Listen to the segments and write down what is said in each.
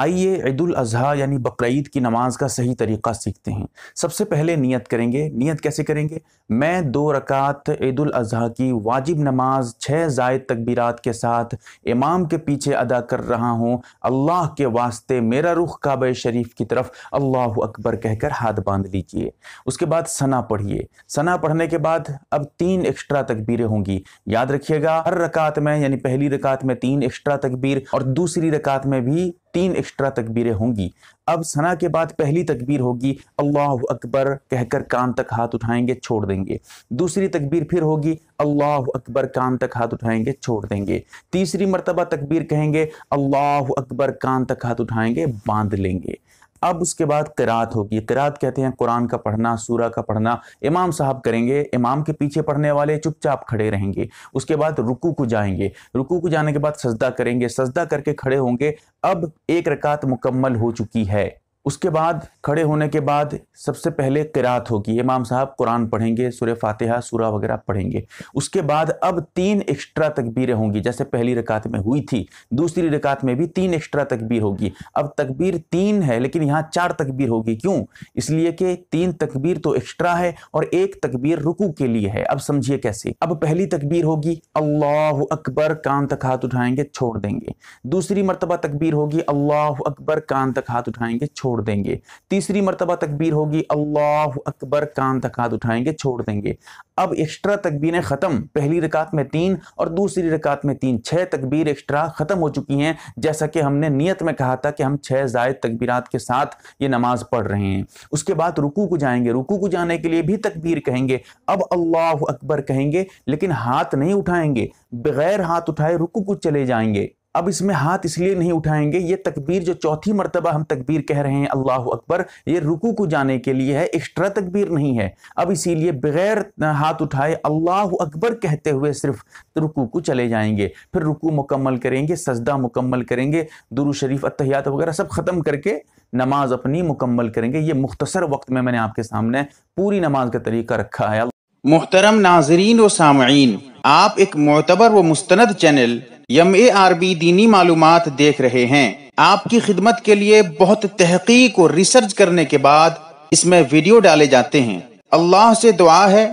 आइए ईद अजहा यानी बकरीद की नमाज का सही तरीका सीखते हैं सबसे पहले नियत करेंगे नियत कैसे करेंगे मैं दो रकात ईद अजहा की वाजिब नमाज छः जायद तकबीरात के साथ इमाम के पीछे अदा कर रहा हूँ अल्लाह के वास्ते मेरा रुख काब शरीफ की तरफ अल्लाह अकबर कहकर हाथ बांध लीजिए उसके बाद सना पढ़िए सना पढ़ने के बाद अब तीन एक्स्ट्रा तकबीरें होंगी याद रखिएगा हर रकात में यानी पहली रकात में तीन एक्स्ट्रा तकबीर और दूसरी रकात में भी तीन एक्स्ट्रा तकबीरें होंगी अब सना के बाद पहली तकबीर होगी अल्लाह अकबर कहकर कान तक हाथ उठाएंगे छोड़ देंगे दूसरी तकबीर फिर होगी अल्लाह अकबर कान तक हाथ उठाएंगे छोड़ देंगे तीसरी मरतबा तकबीर कहेंगे अल्लाह अकबर कान तक हाथ उठाएंगे बांध लेंगे अब उसके बाद किरात होगी किरात कहते हैं कुरान का पढ़ना सूरा का पढ़ना इमाम साहब करेंगे इमाम के पीछे पढ़ने वाले चुपचाप खड़े रहेंगे उसके बाद रुकू को जाएंगे रुकू को जाने के बाद सजदा करेंगे सजदा करके खड़े होंगे अब एक रकात मुकम्मल हो चुकी है उसके बाद खड़े होने के बाद सबसे पहले किरात होगी इमाम साहब कुरान पढ़ेंगे सूर्य फातिहा सूरा वगैरह पढ़ेंगे उसके बाद अब तीन एक्स्ट्रा तकबीरें होंगी जैसे पहली रकात में हुई थी दूसरी रकात में भी तीन एक्स्ट्रा तकबीर होगी अब तकबीर तीन है लेकिन यहाँ चार तकबीर होगी क्यों इसलिए कि तीन तकबीर तो एक्स्ट्रा है और एक तकबीर रुकू के लिए है अब समझिए कैसे अब पहली तकबीर होगी अल्लाह अकबर कान तक हाथ उठाएंगे छोड़ देंगे दूसरी मरतबा तकबीर होगी अल्लाह अकबर कान तक हाथ उठाएंगे छोड़ छोड़ देंगे तीसरी मरतबा तकबीर होगी अल्लाह अकबर कान तक हाथ उठाएंगे छोड़ देंगे अब एक्स्ट्रा तकबीरें ख़त्म पहली रकात में तीन और दूसरी रकात में तीन छः तकबीर एक्स्ट्रा ख़त्म हो चुकी हैं जैसा कि हमने नियत में कहा था कि हम छः जायद तकबीरात के साथ ये नमाज़ पढ़ रहे हैं उसके बाद रुकू को जाएंगे रुकू को जाने के लिए भी तकबीर कहेंगे अब अल्लाह अकबर कहेंगे लेकिन हाथ नहीं उठाएंगे बगैर हाथ उठाए रुकू को चले जाएंगे अब इसमें हाथ इसलिए नहीं उठाएंगे ये तकबीर जो चौथी मरतबा हम तकबीर कह रहे हैं अल्लाह अकबर ये रुकू को जाने के लिए है एक्स्ट्रा तकबीर नहीं है अब इसीलिए बगैर हाथ उठाए अल्लाह अकबर कहते हुए सिर्फ रुकू को चले जाएंगे फिर रुकू मुकम्मल करेंगे सजदा मुकम्मल करेंगे दुरू शरीफ अत्यात वगैरह सब ख़त्म करके नमाज अपनी मुकम्मल करेंगे ये मुख्तसर वक्त में मैंने आपके सामने पूरी नमाज का तरीका रखा है मोहतरम नाजरीन व सामीन आप एक मोतबर व मुस्त channel M A R B दीनी मालूम देख रहे हैं आपकी खिदमत के लिए बहुत तहकीक और रिसर्च करने के बाद इसमें वीडियो डाले जाते हैं अल्लाह से दुआ है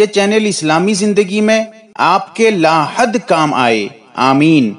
ये चैनल इस्लामी जिंदगी में आपके लाहद काम आए आमीन